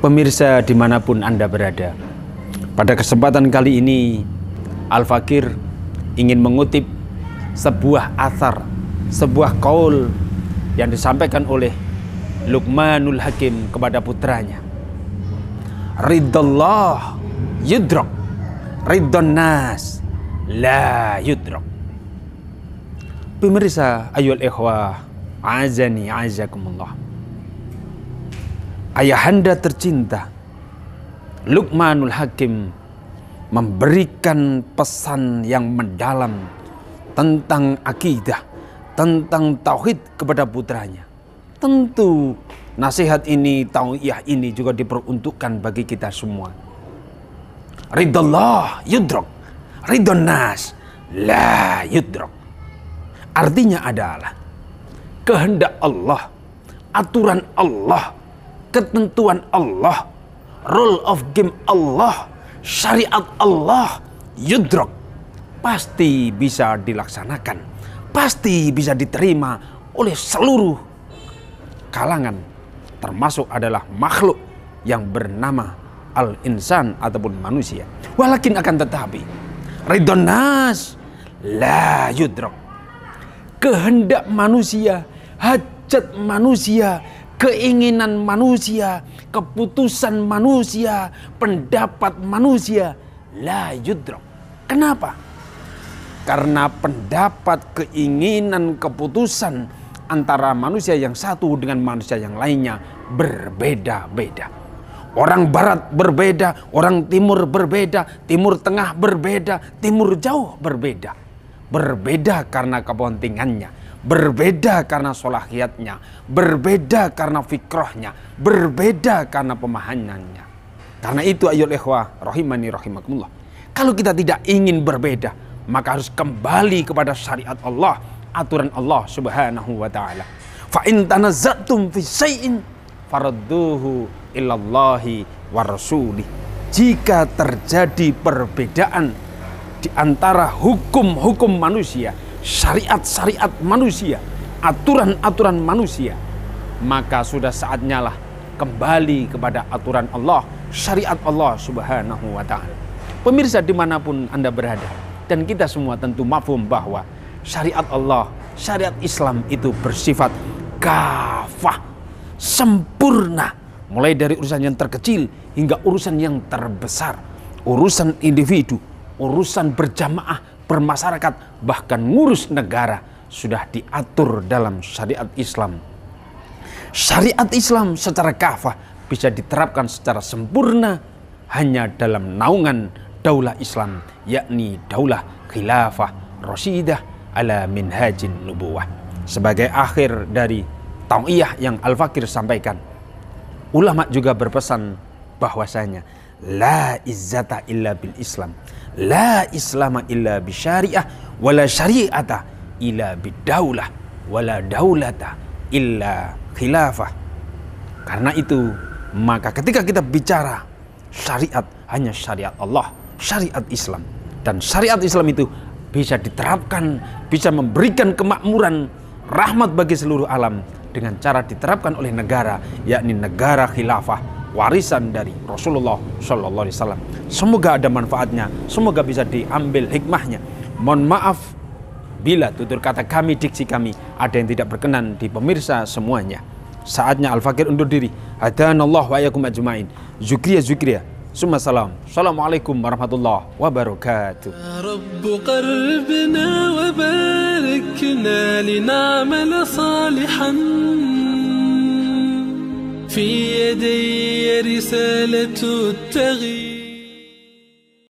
pemirsa dimanapun Anda berada. Pada kesempatan kali ini, Al-Fakir ingin mengutip sebuah asar, sebuah kaul yang disampaikan oleh Luqmanul Hakim kepada putranya. Ridallah yudrok, ridon nas la yudrok. Pemirsa ayol ikhwah, azani azakumullah ayahanda tercinta Lukmanul Hakim memberikan pesan yang mendalam tentang akidah, tentang tauhid kepada putranya. Tentu nasihat ini, tauiyah ini juga diperuntukkan bagi kita semua. Ridallah yudrok, ridonas, la yudrok. Artinya adalah kehendak Allah, aturan Allah ketentuan Allah, rule of game Allah, syariat Allah, yudrok pasti bisa dilaksanakan, pasti bisa diterima oleh seluruh kalangan, termasuk adalah makhluk yang bernama al-insan ataupun manusia. Walakin akan tetapi, ridonas la yudrok. Kehendak manusia, hajat manusia keinginan manusia, keputusan manusia, pendapat manusia la yudrok. Kenapa? Karena pendapat, keinginan, keputusan antara manusia yang satu dengan manusia yang lainnya berbeda-beda. Orang barat berbeda, orang timur berbeda, timur tengah berbeda, timur jauh berbeda. Berbeda karena kepentingannya berbeda karena solahiyatnya, berbeda karena fikrohnya, berbeda karena pemahamannya. Karena itu ayol ikhwah rohimani rohimakumullah. Kalau kita tidak ingin berbeda, maka harus kembali kepada syariat Allah, aturan Allah subhanahu wa ta'ala. Fa'in tanazzatum fi syai'in faradduhu ilallahi wa Jika terjadi perbedaan di antara hukum-hukum manusia, syariat-syariat manusia, aturan-aturan manusia, maka sudah saatnya lah kembali kepada aturan Allah, syariat Allah Subhanahu wa Ta'ala. Pemirsa dimanapun Anda berada, dan kita semua tentu mafhum bahwa syariat Allah, syariat Islam itu bersifat kafah, sempurna, mulai dari urusan yang terkecil hingga urusan yang terbesar, urusan individu, urusan berjamaah, bermasyarakat, bahkan ngurus negara sudah diatur dalam syariat Islam. Syariat Islam secara kafah bisa diterapkan secara sempurna hanya dalam naungan daulah Islam, yakni daulah khilafah rasidah ala minhajin nubuwah. Sebagai akhir dari tauiyah yang Al-Fakir sampaikan, ulama juga berpesan bahwasanya La izzata illa bil Islam. La islama illa bi syariah. Wala syari'ata illa bidaulah. Wala daulata illa khilafah. Karena itu, maka ketika kita bicara syariat, hanya syariat Allah, syariat Islam. Dan syariat Islam itu bisa diterapkan, bisa memberikan kemakmuran, rahmat bagi seluruh alam dengan cara diterapkan oleh negara, yakni negara khilafah, warisan dari Rasulullah Shallallahu Alaihi Wasallam. Semoga ada manfaatnya, semoga bisa diambil hikmahnya. Mohon maaf bila tutur kata kami, diksi kami ada yang tidak berkenan di pemirsa semuanya. Saatnya Al-Fakir undur diri. Hadanallah wa yakum ajmain. Zukriya zukriya. salam. Assalamualaikum warahmatullahi wabarakatuh. رب قربنا وباركنا لنعمل صالحا في يدي رسالة التغيير